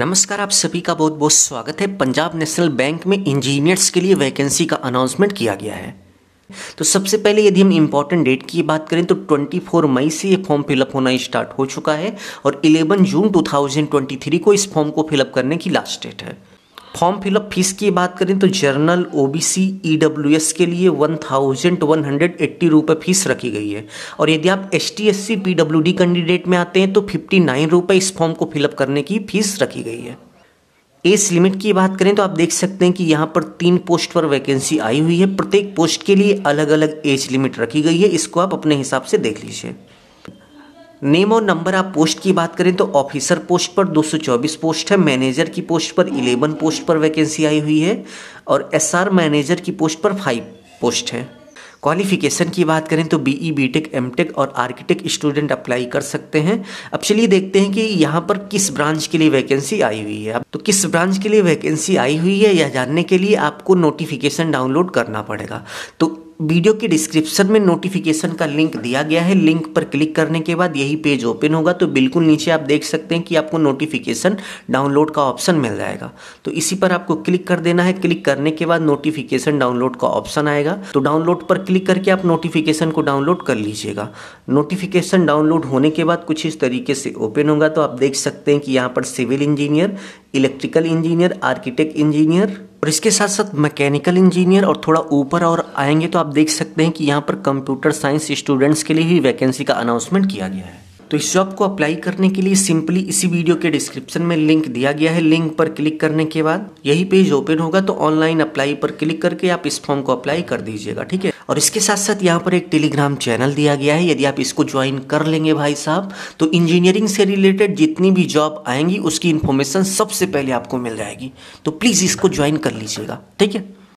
नमस्कार आप सभी का बहुत बहुत स्वागत है पंजाब नेशनल बैंक में इंजीनियर्स के लिए वैकेंसी का अनाउंसमेंट किया गया है तो सबसे पहले यदि हम इम्पॉर्टेंट डेट की बात करें तो 24 मई से ये फॉर्म फिलअप होना स्टार्ट हो चुका है और 11 जून 2023 को इस फॉर्म को फिलअप करने की लास्ट डेट है फॉर्म फिलअप फीस की बात करें तो general O B C E W S के लिए one thousand one hundred eighty रुपये फीस रखी गई है और यदि आप S T S C P W D candidate में आते हैं तो फिफ्टी नाइन रुपये इस फॉर्म को फिलअप करने की फीस रखी गई है एज लिमिट की बात करें तो आप देख सकते हैं कि यहाँ पर तीन पोस्ट पर वैकेंसी आई हुई है प्रत्येक पोस्ट के लिए अलग अलग एज लिमिट रखी गई है इसको आप अपने हिसाब से देख लीजिए नेम और नंबर आप पोस्ट की बात करें तो ऑफिसर पोस्ट पर 224 पोस्ट है मैनेजर की पोस्ट पर 11 पोस्ट पर वैकेंसी आई हुई है और एसआर मैनेजर की पोस्ट पर 5 पोस्ट है क्वालिफिकेशन की बात करें तो बीई बीटेक एमटेक और आर्किटेक्ट स्टूडेंट अप्लाई कर सकते हैं अब चलिए देखते हैं कि यहाँ पर किस ब्रांच के लिए वैकेंसी आई हुई है तो किस ब्रांच के लिए वैकेंसी आई हुई है यह जानने के लिए आपको नोटिफिकेशन डाउनलोड करना पड़ेगा तो वीडियो के डिस्क्रिप्शन में नोटिफिकेशन का लिंक दिया गया है लिंक पर क्लिक करने के बाद यही पेज ओपन होगा तो बिल्कुल नीचे आप देख सकते हैं कि आपको नोटिफिकेशन डाउनलोड का ऑप्शन मिल जाएगा तो इसी पर आपको क्लिक कर देना है क्लिक करने के बाद नोटिफिकेशन डाउनलोड का ऑप्शन आएगा तो डाउनलोड पर क्लिक करके आप नोटिफिकेशन को डाउनलोड कर लीजिएगा नोटिफिकेशन डाउनलोड होने के बाद कुछ इस तरीके से ओपन होगा तो आप देख सकते हैं कि यहाँ पर civil engineer electrical engineer architect engineer और इसके साथ साथ मैकेनिकल इंजीनियर और थोड़ा ऊपर और आएंगे तो आप देख सकते हैं कि यहाँ पर कंप्यूटर साइंस स्टूडेंट्स के लिए भी वैकेंसी का अनाउंसमेंट किया गया है तो इस जॉब को अप्लाई करने के लिए सिंपली इसी वीडियो के डिस्क्रिप्शन में लिंक दिया गया है लिंक पर क्लिक करने के बाद यही पेज ओपन होगा तो ऑनलाइन अप्लाई पर क्लिक करके आप इस फॉर्म को अप्लाई कर दीजिएगा ठीक है और इसके साथ साथ यहाँ पर एक टेलीग्राम चैनल दिया गया है यदि आप इसको ज्वाइन कर लेंगे भाई साहब तो इंजीनियरिंग से रिलेटेड जितनी भी जॉब आएंगी उसकी इन्फॉर्मेशन सबसे पहले आपको मिल जाएगी तो प्लीज़ इसको ज्वाइन कर लीजिएगा ठीक है